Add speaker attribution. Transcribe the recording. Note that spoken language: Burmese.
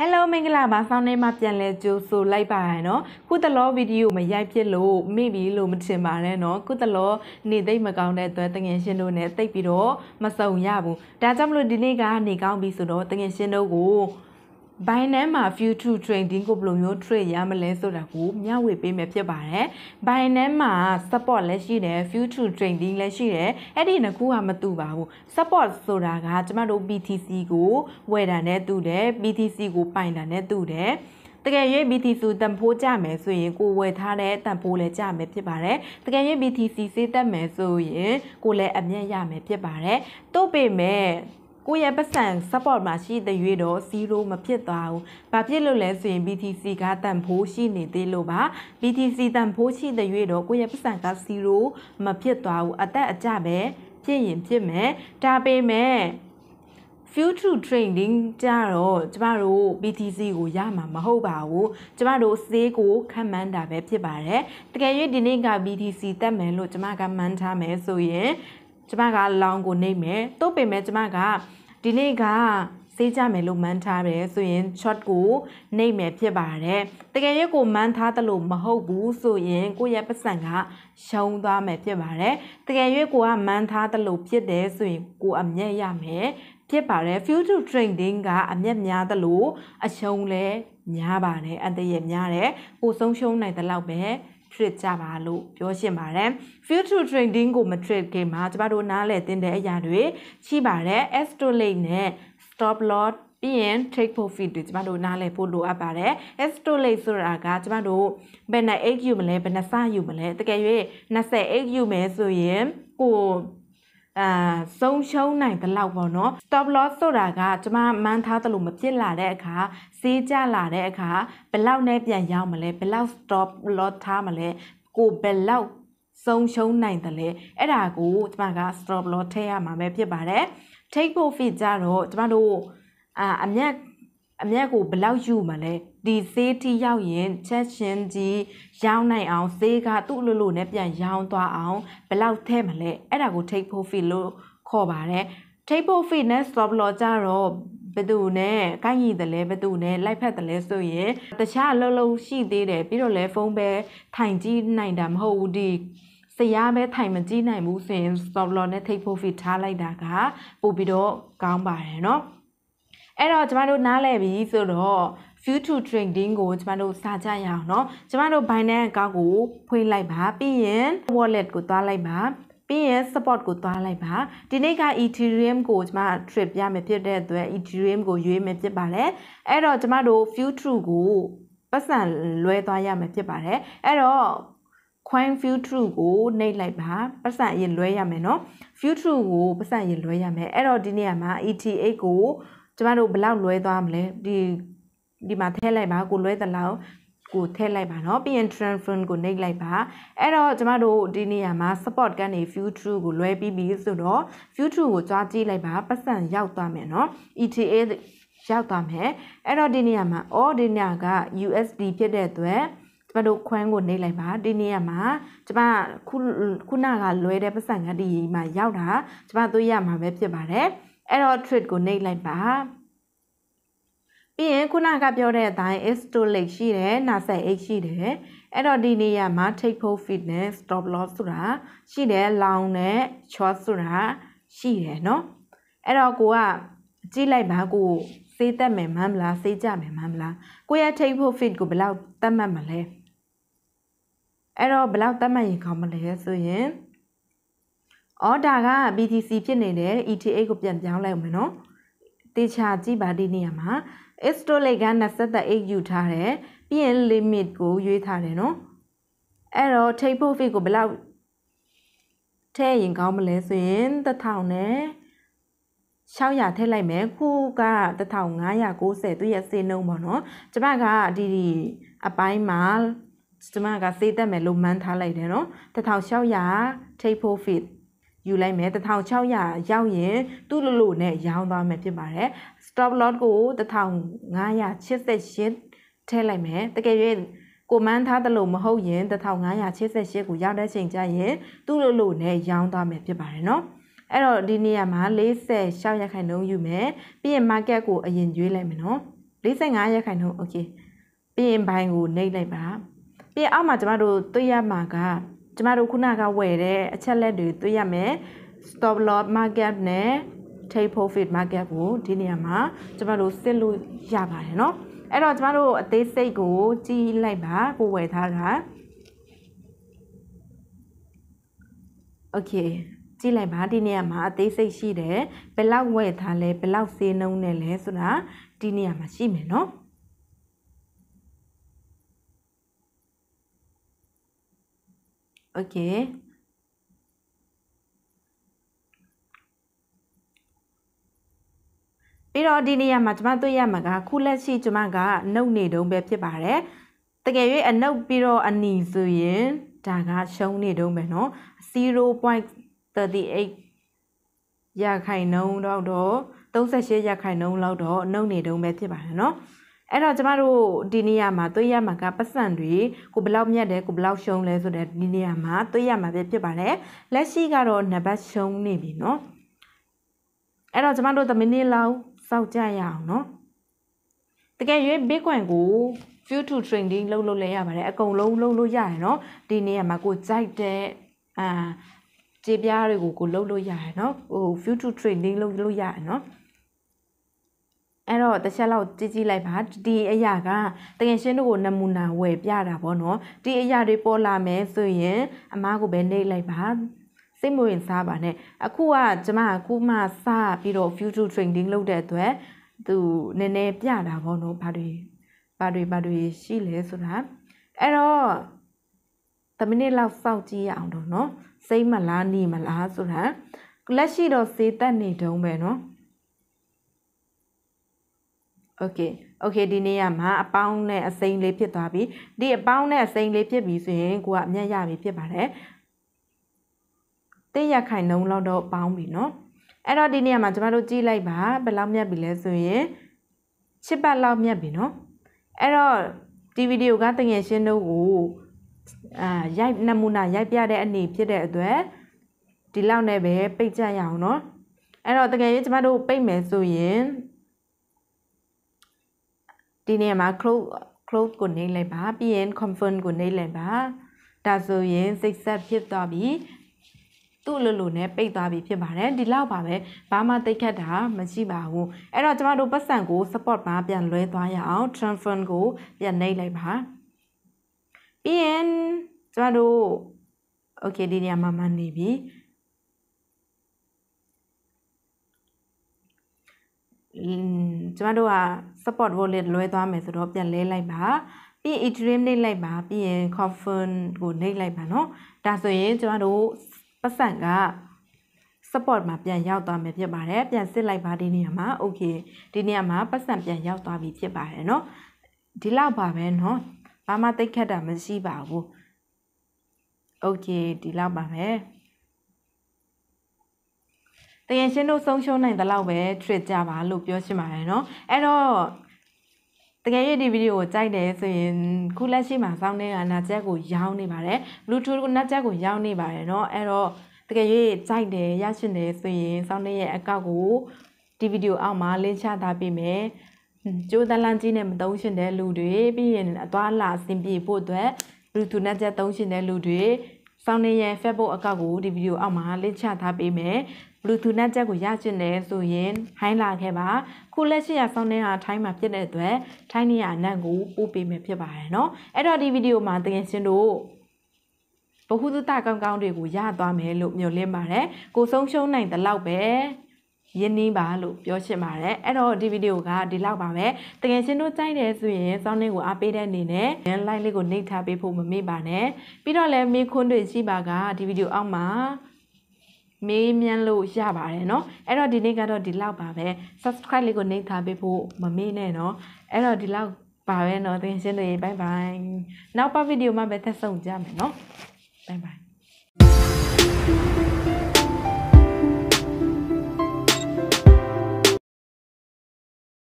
Speaker 1: Hello မင်္ဂလာပါဆောင်းနေမှာပြန်လဲကြိုဆိုလိုက်ပါရနော်ခုတလောဗီဒီယိုမရိုက်ဖြစ်လို့မိပြီလို့မထင်ပါနဲ့နော်ခုတလောနေသိမ့်မကောင်းတဲ့အတွက်တငယ်ရှင်တို့နဲ့တိတ်ပြီးတော့မစုံရဘူးဒါကြောင့်မလို့ဒီနေ့ကနေကောင်းပြီဆိုတော့တငယ်ရှင်တို့ကို Binance မှာ future trading ကိုဘယ်လိုမျိုး trade ရမလဲဆိုတာကိုမျှဝေပေးမယ်ဖြစ်ပါတယ်။ Binance မှာ support လည်းရှိတယ် future trading လည်းရှိတယ်။အဲ့ဒီနှစ်ခုကမတူပါဘူး။ support ဆိုတာကကျမတို့ BTC ကိုဝယ်တာနဲ့တူတယ်။ BTC ကို ပိုင်တာနဲ့တူတယ်။တကယ်၍ BTC တန်ဖိုးကျမယ်ဆိုရင်ကိုဝယ်ထားတဲ့တန်ဖိုးလည်းကျမယ်ဖြစ်ပါတယ်။တကယ်၍ BTC စေးတက်မယ်ဆိုရင်ကိုလည်းအမြတ်ရမယ်ဖြစ်ပါတယ်။တို့ပေမဲ့ကိုယ့်ရဲ့ပတ်စံ support မှာရှိတဲ့ရွေးတော့ zero မဖြစ်သွားဘူး။ဘာဖြစ်လို့လဲဆိုရင် BTC ကတန်ဖိုးရှိနေသေးလို့ပါ။ BTC တန်ဖိုးရှိတဲ့ရွေးတော့ကိုယ့်ရဲ့ပတ်စံက zero မဖြစ်သွားဘူး။အသက်အကျပဲဖြစ်ရင်ဖြစ်မယ်။ဒါပေမဲ့ future trading ကြတော့ကျမတို့ BTC ကိုရမှာမဟုတ်ပါဘူးကျမတို့ဈေးကိုခံမှန်းတာပဲဖြစ်ပါတယ်တကယ်၍ဒီနေ့က BTC တက်မယ်လို့ကျမကမှန်းထားမယ်ဆိုရင်ကျမကလောင်းကိုနှိမ့်မယ်သို့ပေမဲ့ကျမကဒီနေ့ကစေးကြမယ်လို့မှန်းထားတယ်ဆိုရင် short ကိုနှိမ့်မယ်ဖြစ်ပါတယ်တကယ်ရက်ကိုမှန်းထားသလိုမဟုတ်ဘူးဆိုရင်ကိုယ့်ရဲ့ပတ်စံကရှုံးသွားမယ်ဖြစ်ပါတယ်တကယ်ရက်ကိုကမှန်းထားသလိုဖြစ်တယ်ဆိုရင်ကိုအမျက်ရမယ်ဖြစ်ပါတယ် future trading ကအမျက်များသလိုအရှုံးလည်းများပါတယ်အတရများတယ်ကိုဆုံးရှုံးနိုင်သလောက်ပဲ trade ကြပါလို့ပြောရှင်ပါတယ် field to trading ကိုမ trade ခင်မှာကျမတို့နားလည်သင်တဲ့အရာတွေရှိပါတယ် s to late နဲ့ stop loss ပြီးရင် take profit တွေကျမတို့နားလည်ဖို့လိုအပ်ပါတယ် estimate ဆိုတာကကျမတို့ဘယ်နဲ့ AQ မလဲဘယ်နဲ့စယူမလဲတကယ်၍20 AQ မယ်ဆိုရင်ကိုအာဆုံးရှုံးနိုင်သလောက်ပေါ့နော် stop loss ဆိုတာကကျမမှန်းထားသလိုမပြစ်လာတဲ့အခါစေးကြလာတဲ့အခါဘလောက်နဲ့ပြန်ရောက်မလဲဘလောက် stop loss ထားမလဲကိုဘလောက်ဆုံးရှုံးနိုင်တယ်လေအဲ့ဒါကိုကျမက stop loss ထည့်ရမှာပဲဖြစ်ပါတယ် take profit ကြတော့ကျမတို့အာအမြတ်အမြတ်ကိုဘလောက်ယူမလဲဒီဈေးထိရောက်ရင်ချက်ရှင်ကြီးရောင်းနိုင်အောင်ဈေးကသူ့လိုလိုနဲ့ပြန်ရောင်းသွားအောင်ဘယ်လောက်ထဲမလဲအဲ့ဒါကို take profit လို့ခေါ်ပါတယ် take profit နဲ့ stop loss ကြတော့ဘသူနဲ့ကိုက်ညီတယ်လဲဘသူနဲ့လိုက်ဖက်တယ်လဲဆိုရင်တခြားလှုပ်လှုပ်ရှိသေးတယ်ပြီးတော့လဲဖုန်းပဲထိုင်ကြည့်နိုင်တာမဟုတ်ဘူးဒီဆရာပဲထိုင်မကြည့်နိုင်ဘူးဆိုရင် stop loss နဲ့ take profit ထားလိုက်တာကပို့ပြီးတော့ကောင်းပါတယ်เนาะအဲ့တော့ကျမတို့နားလည်ပြီဆိုတော့ view to trading ကို ကျမတို့စာကြရအောင်เนาะကျမတို့ Binance account ကိုဖွင့်လိုက်ပါပြီးရင် wallet ကိုသွားလိုက်ပါပြီးရင် support ကိုသွားလိုက်ပါဒီနေ့က Ethereum ကိုကျမ trip ရမယ်ဖြစ်တဲ့အတွက် Ethereum ကိုရွေးမယ်ဖြစ်ပါတယ်အဲ့တော့ကျမတို့ view to ကိုပတ်စံလွဲသွားရမယ်ဖြစ်ပါတယ်အဲ့တော့ coin view true ကိုနှိပ်လိုက်ပါပတ်စံအရင်လွဲရမယ်เนาะ view true ကိုပတ်စံအရင်လွဲရမယ်အဲ့တော့ဒီနေရာမှာ ETH ကိုကျမတို့ဘလောက်လွဲသွားမလဲဒီဒီမှာထည့်လိုက်ပါကိုလွဲသလောက်ကိုထည့်လိုက်ပါเนาะပြီးရင် transfer ကိုနှိပ်လိုက်ပါအဲ့တော့ကျမတို့ဒီနေရာမှာ support ကနေ view through ကိုလွဲပြီးပြီဆိုတော့ view through ကိုကြွားကြည့်လိုက်ပါပတ်စံရောက်သွားမယ်เนาะ ETA ရောက်သွားမယ်အဲ့တော့ဒီနေရာမှာ all ဒီနေရာက USD ဖြစ်တဲ့အတွက်ကျမတို့ခွန်းကိုနှိပ်လိုက်ပါဒီနေရာမှာကျမခုခုနကလွဲတဲ့ပတ်စံကဒီမှာရောက်တာကျမတို့ရမှာပဲဖြစ်ပါတယ်အဲ့တော့ treat ကိုနှိပ်လိုက်ပါပြီးရင်ခုနကပြောတဲ့အတိုင်း astolic ရှိတယ် nasaic ရှိတယ်အဲ့တော့ဒီနေရာမှာ take hold fit နဲ့ stop loss ဆိုတာရှိတယ် long နဲ့ short ဆိုတာရှိတယ်เนาะအဲ့တော့ကိုကကြည့်လိုက်ပါကိုစေးတက်မယ်မမ်းမလားစေးကြမယ်မမ်းမလားကိုရဲ့ take hold fit ကိုဘယ်လောက်သတ်မှတ်မလဲအဲ့တော့ဘယ်လောက်သတ်မှတ်ရင်ကောင်းမလဲဆိုရင်အော်ဒါက BTC ဖြစ်နေတယ် ETA ကိုပြန်ပြောင်းလိုက်အောင်မယ်နော်တေချာကြည့်ပါဒီနေရာမှာ Stolake က28ယူထားတယ်ပြီးရင် limit ကိုရွေးထားတယ်နော်အဲ့တော့ take profit ကိုဘယ်လောက်ထည့်ရင်ကောင်းမလဲဆိုရင်1000နဲ့600ထည့်လိုက်မယ်ခုက1590သူရဲ့စေနှုံးပေါ့နော်ကျမကဒီဒီအပိုင်းမှာကျမကစေးတက်မယ်လို့မှန်းထားလိုက်တယ်နော်1600 take profit ယူလိုက်မယ်1600ရောက်ရင်သူ့လိုလိုနဲ့ရောင်းသွားမယ်ဖြစ်ပါတယ် stop loss ကို1588ထည့်လိုက်မယ်တကယ်၍ကိုမန်းထားသလိုမဟုတ်ရင်1588ကိုရောက်တဲ့ချိန်ကျရင်သူ့လိုလိုနဲ့ရောင်းသွားမယ်ဖြစ်ပါတယ်နော်အဲ့တော့ဒီနေရာမှာ40ရှောက်ရခိုင်နှုန်းယူမယ်ပြီးရင် market ကိုအရင်ကျွေးလိုက်မယ်နော်45ရခိုင်နှုန်း okay ပြီးရင်ဘိုင်ကိုနှိပ်လိုက်ပါပြီးရင်အောက်မှာကျမတို့တွေ့ရမှာကကျမတို့ခုနကဝယ်တဲ့အချက်လက်တွေတွေ့ရမယ် stop loss market နဲ့ take profit market ကိုဒီနေရာမှာ ကျမတို့စစ်လို့ရပါတယ်เนาะအဲ့တော့ကျမတို့အသေးစိတ်ကိုကြည့်လိုက်ပါကိုဝယ်ထားတာ okay ကြည့်လိုက်ပါဒီနေရာမှာအသေးစိတ်ရှိတယ်ဘယ်လောက်ဝယ်ထားလဲဘယ်လောက်ဈေးနှုန်းနဲ့လဲဆိုတာဒီနေရာမှာရှိမယ်เนาะ okay ပြီးတော့ဒီနေရာမှာကျမတွေ့ရမှာကခုလက်ရှိကျမကနှုတ်နေတုံးပဲဖြစ်ပါတယ်တကယ်၍အနှုတ်ပြီးတော့အနီဆိုရင်ဒါကရှုံးနေတုံးပဲเนาะ0.38ရခိုင်နှုန်းတော့တော့38ရခိုင်နှုန်းလောက်တော့နှုတ်နေတုံးပဲဖြစ်ပါတယ်เนาะအဲ့တော့ကျမတို့ဒီနေရာမှာသွေးရမှာကပတ်စံတွေကိုဘလောက်မြတ်တယ်ကိုဘလောက်ရှုံးလဲဆိုတဲ့ဒီနေရာမှာသွေးရမှာပဲဖြစ်ပါတယ်လက်ရှိကတော့နံပါတ်ရှုံးနေပြီနော်အဲ့တော့ကျမတို့တမိနစ်လောက်စောင့်ကြရအောင်နော်တကယ်၍ဘေးကွန်ကို view to trending လုပ်လို့လည်းရပါတယ်အကုန်လုံးလုပ်လို့ရတယ်နော်ဒီနေရာမှာကိုကြိုက်တဲ့အာကြေပြားတွေကိုကိုလုပ်လို့ရတယ်နော်ဟို view to trending လုပ်လို့ရတယ်နော်အဲ့တော့တစ်ချက်လောက်ကြည့်ကြည့်လိုက်ပါဒီအရာကတကယ်ရှင်းတို့ကိုနမူနာဝယ်ပြတာပေါ့နော်ဒီအရာတွေပေါ်လာမယ်ဆိုရင်အမားကိုပဲနှိပ်လိုက်ပါစိတ်မဝင်စားပါနဲ့အခုကကျမကခုမှစပြီးတော့ future training လုပ်တဲ့အတွက်သူနည်းနည်းပြတာပေါ့နော်ဘာတွေဘာတွေဘာတွေရှိလဲဆိုတာအဲ့တော့10မိနစ်လောက်စောင့်ကြည့်ရအောင်တော့နော်စိတ်မလားနေမလားဆိုတာလက်ရှိတော့စေတက်နေတုံးပဲနော်โอเค โอเคဒီနေ့ကမှာအပေါင်းနဲ့အစိမ့်လေးဖြစ်သွားပြီဒီအပေါင်းနဲ့အစိမ့်လေးဖြစ်ပြီဆိုရင်ကိုကအမျက်ရပြီဖြစ်ပါတယ်တဲ့ရခိုင်နှုံလောက်တော့ပေါင်းပြီเนาะအဲ့တော့ဒီနေ့မှာကျမတို့ကြည့်လိုက်ပါဘယ်လောက်မြတ်ပြီလဲဆိုရင်7ပတ်လောက်မြတ်ပြီเนาะအဲ့တော့ဒီဗီဒီယိုကတငယ်ရှင်းတို့ကိုအာရိုက်နမူနာရိုက်ပြတဲ့အနေဖြစ်တဲ့အတွက်ဒီလောက်နဲ့ပဲပိတ်ကြရအောင်เนาะအဲ့တော့တကယ်လို့ကျမတို့ပိတ်မယ်ဆိုရင်ဒီနေရာမှာ close close ကိုနှိမ့်လိုက်ပါပြီးရင် confirm ကိုနှိမ့်လိုက်ပါဒါဆိုရင်စိတ်ဆက်ဖြစ်သွားပြီသူ့လိုလိုနဲ့ပိတ်သွားပြီဖြစ်ပါတယ်ဒီလောက်ပါပဲဘာမှတိတ်ခတ်တာမရှိပါဘူးအဲ့တော့ကျမတို့ပတ်စံကို support ဘာပြန်လွဲသွားရအောင် transfer ကိုပြန်နှိပ်လိုက်ပါပြီးရင်ကျမတို့ okay ဒီနေရာမှာမှနေပြီကျမတို့က support wallet လွဲသွားမယ်ဆိုတော့ပြန်လဲလိုက်ပါပြီး ethereum နှိပ်လိုက်ပါပြီးရင် coffin ကိုနှိပ်လိုက်ပါเนาะဒါဆိုရင်ကျမတို့ပတ်စံက support မှာပြန်ရောက်သွားမယ်ဖြစ်ပါတယ်ပြန်စစ်လိုက်ပါဒီနေရာမှာ okay ဒီနေရာမှာပတ်စံပြန်ရောက်သွားပြီဖြစ်ပါတယ်เนาะဒီလောက်ပါပဲเนาะဘာမှတိတ်ခတ်တာမရှိပါဘူး okay ဒီလောက်ပါပဲတရင်ရှင်တို့ဆုံးရှုံးနိုင်သလောက်ပဲ treat ကြပါလို့ပြောချင်ပါတယ်เนาะအဲ့တော့တကယ်ရဒီဗီဒီယိုကိုကြိုက်တယ်ဆိုရင်ခုလက်ရှိမှာစောင်းနေတာနာချက်ကိုရောင်းနေပါတယ် Bluetooth ကိုနာချက်ကိုရောင်းနေပါတယ်เนาะအဲ့တော့တကယ်ရကြိုက်တယ်ရရှင်တယ်ဆိုရင်စောင်းနေရဲ့အကောက်ကိုဒီဗီဒီယိုအောက်မှာလင်းချထားပေးမယ်ကျိုးတလန်ကြီးနဲ့မတုံးရှင်တဲ့လူတွေပြီးရင်အသွားလာအဆင်ပြေဖို့အတွက် Bluetooth နဲ့ချက်တုံးရှင်တဲ့လူတွေ Sound ရဲ့ Facebook အကောင့်ကိုဒီဗီဒီယိုအောက်မှာလင့်ချထားပေးမယ် Bluetooth နဲ့ချက်ကိုရချင်တယ်ဆိုရင်ဟိုင်းလာခဲ့ပါခုလက်ရှိရဆောင်းတဲ့ဟာထိုင်းမှာဖြစ်တဲ့အတွက်ထိုင်းနေရအနံ့ကိုပို့ပေးမယ်ဖြစ်ပါတယ်เนาะအဲ့တော့ဒီဗီဒီယိုမှာသင်ရှင်တို့ဘဟုသုတကောင်းကောင်းတွေကိုရသွားမယ်လို့မျှော်လင့်ပါတယ်ကိုဆုံးရှုံးနိုင်တဲ့လောက်ပဲရင်းနှီးပါလို့ပြောချင်ပါတယ်အဲ့တော့ဒီဗီဒီယိုကဒီလောက်ပါပဲတကယ်ချင်းတို့ကြိုက်တယ်ဆိုရင်စောင်းလေးကိုအားပေးတဲ့အနေနဲ့ like လေးကိုနှိပ်ထားပေးဖို့မမေ့ပါနဲ့ပြီးတော့လည်းမေးခွန်းတွေရှိပါကဒီဗီဒီယိုအောက်မှာမေးမြန်းလို့ရပါတယ်เนาะအဲ့တော့ဒီနေ့ကတော့ဒီလောက်ပါပဲ subscribe လေးကိုနှိပ်ထားပေးဖို့မမေ့နဲ့เนาะအဲ့တော့ဒီလောက်ပါပဲเนาะသင်ရှင်းတွေဘိုင်ဘိုင်နောက်ပတ်ဗီဒီယိုမှာပဲသက်ဆုံကြမယ်เนาะဘိုင်ဘိုင်